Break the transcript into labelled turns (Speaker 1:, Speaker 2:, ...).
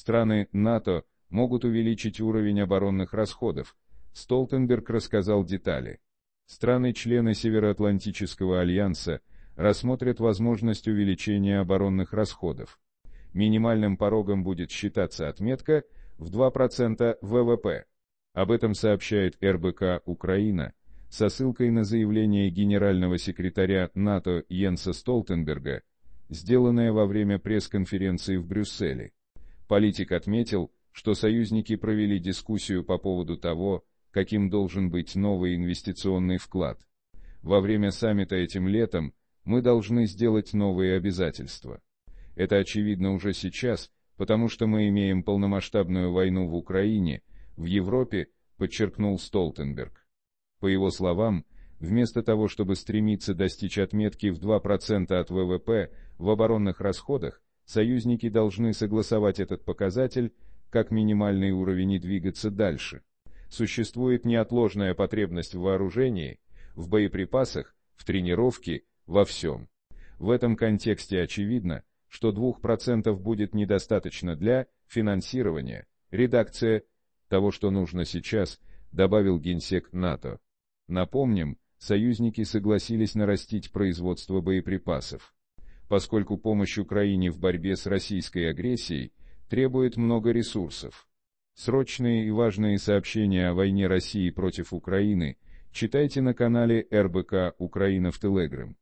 Speaker 1: Страны НАТО могут увеличить уровень оборонных расходов. Столтенберг рассказал детали. Страны-члены Североатлантического альянса рассмотрят возможность увеличения оборонных расходов. Минимальным порогом будет считаться отметка в 2% ВВП. Об этом сообщает РБК «Украина» со ссылкой на заявление генерального секретаря НАТО Йенса Столтенберга, сделанное во время пресс-конференции в Брюсселе. Политик отметил, что союзники провели дискуссию по поводу того, каким должен быть новый инвестиционный вклад. Во время саммита этим летом мы должны сделать новые обязательства. Это очевидно уже сейчас, потому что мы имеем полномасштабную войну в Украине, в Европе, подчеркнул Столтенберг. По его словам, вместо того, чтобы стремиться достичь отметки в 2% от ВВП в оборонных расходах, Союзники должны согласовать этот показатель, как минимальный уровень и двигаться дальше. Существует неотложная потребность в вооружении, в боеприпасах, в тренировке, во всем. В этом контексте очевидно, что 2% будет недостаточно для финансирования, редакция того, что нужно сейчас, добавил генсек НАТО. Напомним, союзники согласились нарастить производство боеприпасов поскольку помощь Украине в борьбе с российской агрессией требует много ресурсов. Срочные и важные сообщения о войне России против Украины читайте на канале РБК «Украина в Телеграм».